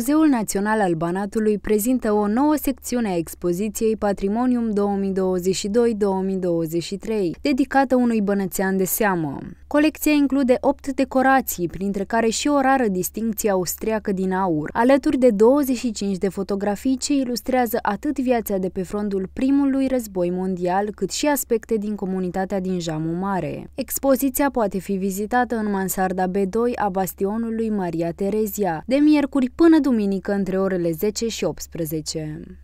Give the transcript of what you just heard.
Muzeul Național al Banatului prezintă o nouă secțiune a expoziției Patrimonium 2022-2023, dedicată unui bănățean de seamă. Colecția include 8 decorații, printre care și o rară distincție austriacă din aur, alături de 25 de fotografii ce ilustrează atât viața de pe frontul primului război mondial, cât și aspecte din comunitatea din Jamu Mare. Expoziția poate fi vizitată în mansarda B2 a bastionului Maria Terezia, de miercuri până duminică între orele 10 și 18.